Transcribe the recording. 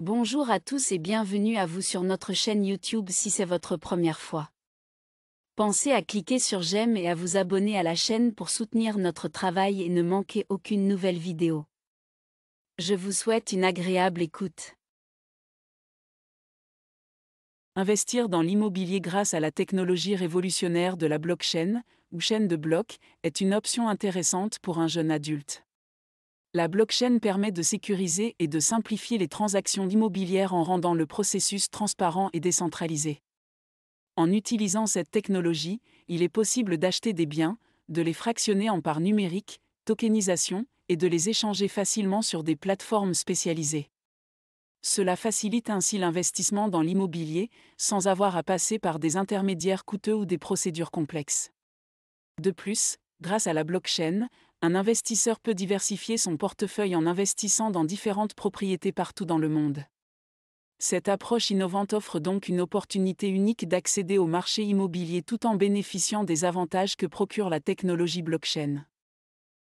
Bonjour à tous et bienvenue à vous sur notre chaîne YouTube si c'est votre première fois. Pensez à cliquer sur j'aime et à vous abonner à la chaîne pour soutenir notre travail et ne manquer aucune nouvelle vidéo. Je vous souhaite une agréable écoute. Investir dans l'immobilier grâce à la technologie révolutionnaire de la blockchain, ou chaîne de blocs, est une option intéressante pour un jeune adulte. La blockchain permet de sécuriser et de simplifier les transactions immobilières en rendant le processus transparent et décentralisé. En utilisant cette technologie, il est possible d'acheter des biens, de les fractionner en parts numériques, tokenisation, et de les échanger facilement sur des plateformes spécialisées. Cela facilite ainsi l'investissement dans l'immobilier, sans avoir à passer par des intermédiaires coûteux ou des procédures complexes. De plus, Grâce à la blockchain, un investisseur peut diversifier son portefeuille en investissant dans différentes propriétés partout dans le monde. Cette approche innovante offre donc une opportunité unique d'accéder au marché immobilier tout en bénéficiant des avantages que procure la technologie blockchain.